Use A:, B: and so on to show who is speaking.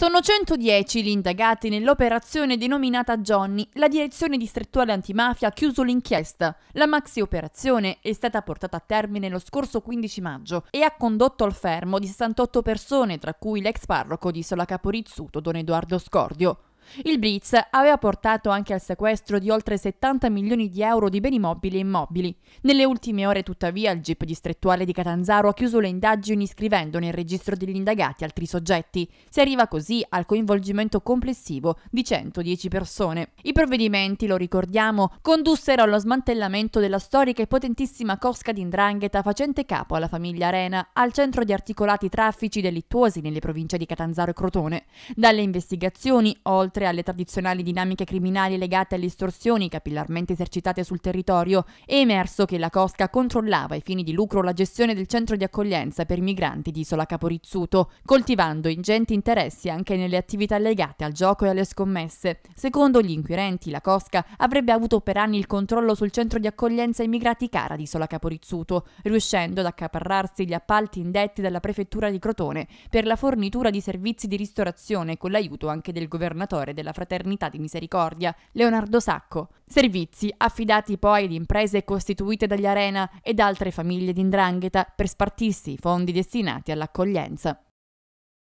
A: Sono 110 gli indagati nell'operazione denominata Johnny. La direzione distrettuale antimafia ha chiuso l'inchiesta. La maxi operazione è stata portata a termine lo scorso 15 maggio e ha condotto al fermo di 68 persone, tra cui l'ex parroco di Sola Caporizzuto, don Edoardo Scordio. Il blitz aveva portato anche al sequestro di oltre 70 milioni di euro di beni mobili e immobili. Nelle ultime ore, tuttavia, il GIP distrettuale di Catanzaro ha chiuso le indagini iscrivendo nel registro degli indagati altri soggetti. Si arriva così al coinvolgimento complessivo di 110 persone. I provvedimenti, lo ricordiamo, condussero allo smantellamento della storica e potentissima cosca di Indrangheta facente capo alla famiglia Arena, al centro di articolati traffici delittuosi nelle province di Catanzaro e Crotone. Dalle investigazioni, oltre oltre alle tradizionali dinamiche criminali legate alle istorsioni capillarmente esercitate sul territorio, è emerso che la Cosca controllava ai fini di lucro la gestione del centro di accoglienza per migranti di Isola Caporizzuto, coltivando ingenti interessi anche nelle attività legate al gioco e alle scommesse. Secondo gli inquirenti, la Cosca avrebbe avuto per anni il controllo sul centro di accoglienza immigrati Cara di Isola Caporizzuto, riuscendo ad accaparrarsi gli appalti indetti dalla prefettura di Crotone per la fornitura di servizi di ristorazione con l'aiuto anche del governatore fondatore della Fraternità di Misericordia, Leonardo Sacco. Servizi affidati poi ad imprese costituite dagli Arena ed altre famiglie di Ndrangheta per spartirsi i fondi destinati all'accoglienza.